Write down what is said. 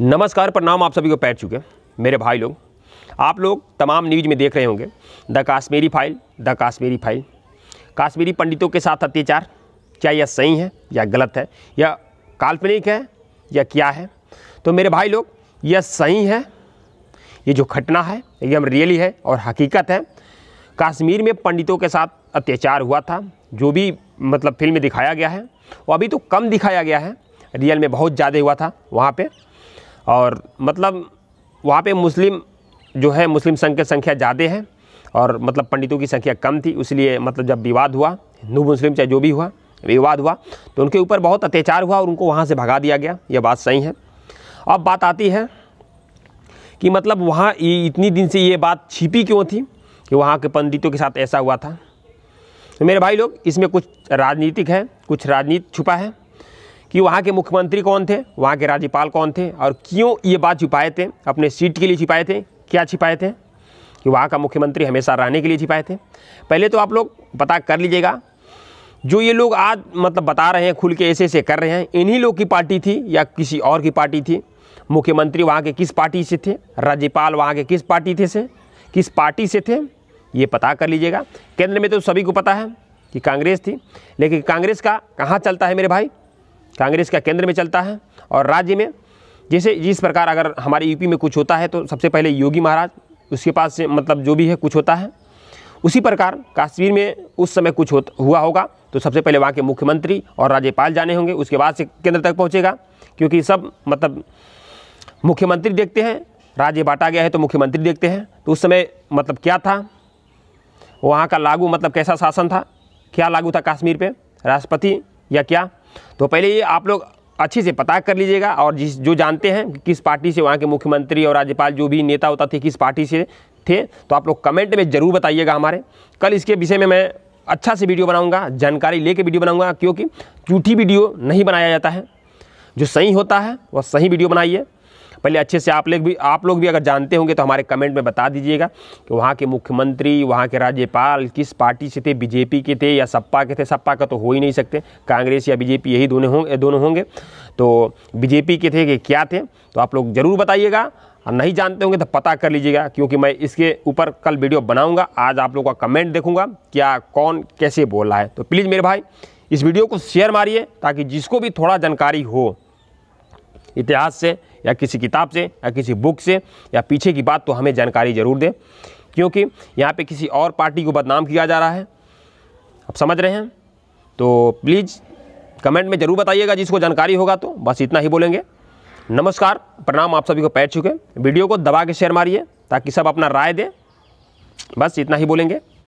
नमस्कार प्रणाम आप सभी को पैर चुके मेरे भाई लोग आप लोग तमाम न्यूज में देख रहे होंगे the Kashmiri file the Kashmiri file Kashmiri पंडितों के साथ अत्याचार क्या यह सही है या गलत है या काल्पनिक है या क्या है तो मेरे भाई लोग यह सही है ये जो घटना है एकदम रियली है और हकीकत है कश्मीर में पंडितों के साथ अत्याचार हुआ था जो भी मतलब फिल्म में दिखाया गया है वो अभी तो कम दिखाया गया है रियल में बहुत ज़्यादा हुआ था वहाँ पे और मतलब वहाँ पे मुस्लिम जो है मुस्लिम संघ की संख्या ज़्यादा है और मतलब पंडितों की संख्या कम थी इसलिए मतलब जब विवाद हुआ हिंदू मुस्लिम चाहे जो भी हुआ विवाद हुआ तो उनके ऊपर बहुत अत्याचार हुआ और उनको वहाँ से भगा दिया गया यह बात सही है अब बात आती है कि मतलब वहाँ इतनी दिन से ये बात छिपी क्यों थी कि वहाँ के पंडितों के साथ ऐसा हुआ था तो मेरे भाई लोग इसमें कुछ राजनीतिक है कुछ राजनीति छुपा है कि वहाँ के मुख्यमंत्री कौन थे वहाँ के राज्यपाल कौन थे और क्यों ये बात छिपाए थे अपने सीट के लिए छिपाए थे क्या छिपाए थे कि वहाँ का मुख्यमंत्री हमेशा रहने के लिए छिपाए थे पहले तो आप लोग पता कर लीजिएगा जो ये लोग आज मतलब बता रहे हैं खुल के ऐसे ऐसे कर रहे हैं इन्हीं लोग की पार्टी थी या किसी और की पार्टी थी मुख्यमंत्री वहाँ के किस पार्टी से थे राज्यपाल वहाँ के किस पार्टी थे से किस पार्टी से थे ये पता कर लीजिएगा केंद्र में तो सभी को पता है कि कांग्रेस थी लेकिन कांग्रेस का कहाँ चलता है मेरे भाई कांग्रेस का केंद्र में चलता है और राज्य में जैसे जिस प्रकार अगर हमारे यूपी में कुछ होता है तो सबसे पहले योगी महाराज उसके पास से मतलब जो भी है कुछ होता है उसी प्रकार कश्मीर में उस समय कुछ हुआ होगा तो सबसे पहले वहाँ के मुख्यमंत्री और राज्यपाल जाने होंगे उसके बाद से केंद्र तक पहुँचेगा क्योंकि सब मतलब मुख्यमंत्री देखते हैं राज्य बांटा गया है तो मुख्यमंत्री देखते हैं तो उस समय मतलब क्या था वहाँ का लागू मतलब कैसा शासन था क्या लागू था कश्मीर पे राष्ट्रपति या क्या तो पहले ये आप लोग अच्छे से पता कर लीजिएगा और जिस जो जानते हैं कि किस पार्टी से वहाँ के मुख्यमंत्री और राज्यपाल जो भी नेता होता थे किस पार्टी से थे तो आप लोग कमेंट में ज़रूर बताइएगा हमारे कल इसके विषय में मैं अच्छा से वीडियो बनाऊँगा जानकारी ले वीडियो बनाऊँगा क्योंकि झूठी वीडियो नहीं बनाया जाता है जो सही होता है वह सही वीडियो बनाइए पहले अच्छे से आप लोग भी आप लोग भी अगर जानते होंगे तो हमारे कमेंट में बता दीजिएगा कि वहाँ के मुख्यमंत्री वहाँ के राज्यपाल किस पार्टी से थे बीजेपी के थे या सपा के थे सपा का तो हो ही नहीं सकते कांग्रेस या बीजेपी यही दोनों होंगे दोनों होंगे तो बीजेपी के थे कि क्या थे तो आप लोग ज़रूर बताइएगा और नहीं जानते होंगे तो पता कर लीजिएगा क्योंकि मैं इसके ऊपर कल वीडियो बनाऊंगा आज आप लोगों का कमेंट देखूंगा क्या कौन कैसे बोल रहा है तो प्लीज़ मेरे भाई इस वीडियो को शेयर मारिए ताकि जिसको भी थोड़ा जानकारी हो इतिहास से या किसी किताब से या किसी बुक से या पीछे की बात तो हमें जानकारी ज़रूर दें क्योंकि यहाँ पे किसी और पार्टी को बदनाम किया जा रहा है आप समझ रहे हैं तो प्लीज़ कमेंट में ज़रूर बताइएगा जिसको जानकारी होगा तो बस इतना ही बोलेंगे नमस्कार प्रणाम आप सभी को पैर चुके वीडियो को दबा के शेयर मारिए ताकि सब अपना राय दें बस इतना ही बोलेंगे